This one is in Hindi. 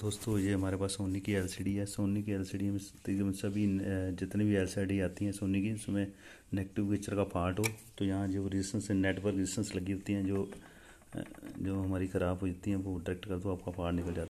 दोस्तों ये हमारे पास सोनी की एलसीडी है सोनी की एलसीडी में तकरीबन सभी जितनी भी एलसीडी आती हैं सोनी की उसमें नेगेटिव पिक्चर का पार्ट हो तो यहाँ जो रेजिस्टेंस नेटवर्क रिजिस्टेंस लगी होती हैं जो जो हमारी ख़राब हो जाती हैं वो डायरेक्ट कर दो आपका पार्ट निकल जाता है